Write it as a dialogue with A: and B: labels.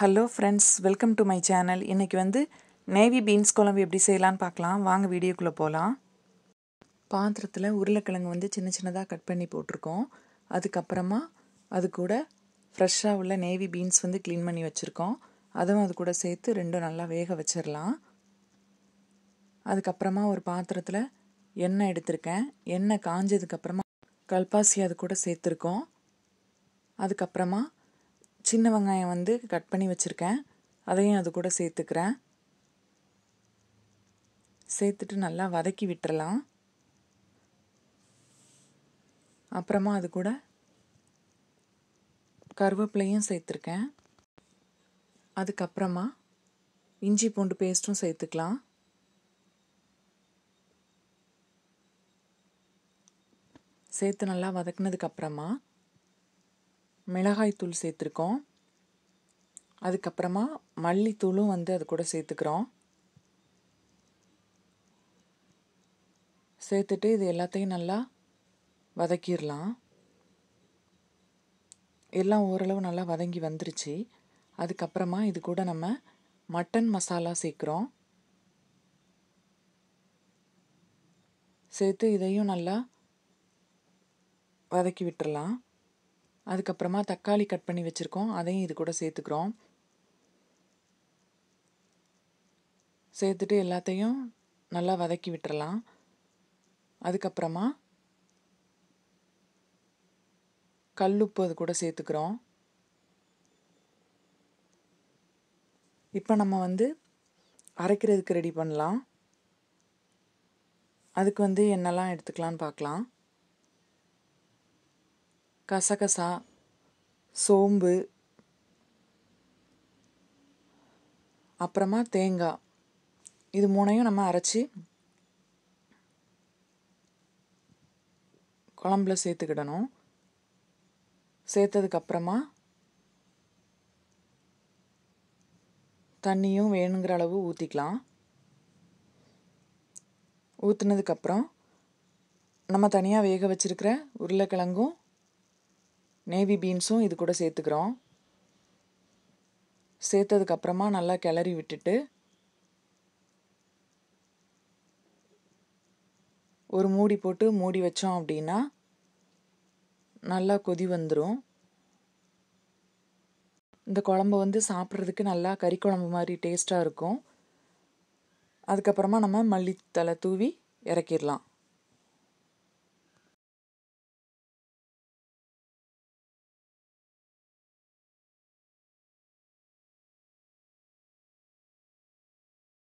A: hello friends welcome to my channel இன்றைக்கி வந்து navy beans குழம்பு எப்படி செய்யலான்னு பார்க்கலாம் வாங்க வீடியோக்குள்ளே போகலாம் பாத்திரத்தில் உருளைக்கிழங்கு வந்து சின்ன சின்னதாக கட் பண்ணி போட்டிருக்கோம் அதுக்கப்புறமா அது கூட ஃப்ரெஷ்ஷாக உள்ள நேவி பீன்ஸ் வந்து க்ளீன் பண்ணி வச்சுருக்கோம் அதுவும் அது கூட சேர்த்து ரெண்டும் நல்லா வேக வச்சிடலாம் அதுக்கப்புறமா ஒரு பாத்திரத்தில் எண்ணெய் எடுத்திருக்கேன் எண்ணெய் காஞ்சதுக்கப்புறமா கல்பாசி அது கூட சேர்த்துருக்கோம் அதுக்கப்புறமா சின்ன வெங்காயம் வந்து கட் பண்ணி வச்சுருக்கேன் அதையும் அது கூட சேர்த்துக்கிறேன் சேர்த்துட்டு நல்லா வதக்கி விட்டுறலாம் அப்புறமா அது கூட கருவேப்பிலையும் சேர்த்துருக்கேன் அதுக்கப்புறமா இஞ்சி பூண்டு பேஸ்ட்டும் சேர்த்துக்கலாம் சேர்த்து நல்லா வதக்குனதுக்கப்புறமா மிளகாய்த்தூள் சேர்த்துருக்கோம் அதுக்கப்புறமா மல்லித்தூளும் வந்து அது கூட சேர்த்துக்கிறோம் சேர்த்துட்டு இது எல்லாத்தையும் நல்லா வதக்கிடலாம் எல்லாம் ஓரளவு நல்லா வதங்கி வந்துருச்சு அதுக்கப்புறமா இது கூட நம்ம மட்டன் மசாலா சேர்க்குறோம் சேர்த்து இதையும் நல்லா வதக்கி விட்டுடலாம் அதுக்கப்புறமா தக்காளி கட் பண்ணி வச்சுருக்கோம் அதையும் இது கூட சேர்த்துக்கிறோம் சேர்த்துட்டு எல்லாத்தையும் நல்லா வதக்கி விட்டுறலாம் அதுக்கப்புறமா கல்லுப்பு அது கூட சேர்த்துக்கிறோம் இப்போ நம்ம வந்து அரைக்கிறதுக்கு ரெடி பண்ணலாம் அதுக்கு வந்து என்னெல்லாம் எடுத்துக்கலான்னு பார்க்கலாம் கசகசா சோம்பு அப்புறமா தேங்காய் இது மூணையும் நம்ம அரைச்சி குழம்புல சேர்த்துக்கிடணும் சேர்த்ததுக்கப்புறமா தண்ணியும் வேணுங்கிற அளவு ஊற்றிக்கலாம் ஊற்றுனதுக்கப்புறம் நம்ம தனியாக வேக வச்சுருக்கிற உருளைக்கிழங்கும் நேவி பீன்ஸும் இது கூட சேர்த்துக்கிறோம் சேர்த்ததுக்கப்புறமா நல்லா கிளறி விட்டுட்டு ஒரு மூடி போட்டு மூடி வச்சோம் அப்படின்னா நல்லா கொதி வந்துடும் இந்த குழம்பு வந்து சாப்பிட்றதுக்கு நல்லா கறி குழம்பு மாதிரி டேஸ்ட்டாக இருக்கும் அதுக்கப்புறமா நம்ம மல்லித்தலை தூவி இறக்கிடலாம்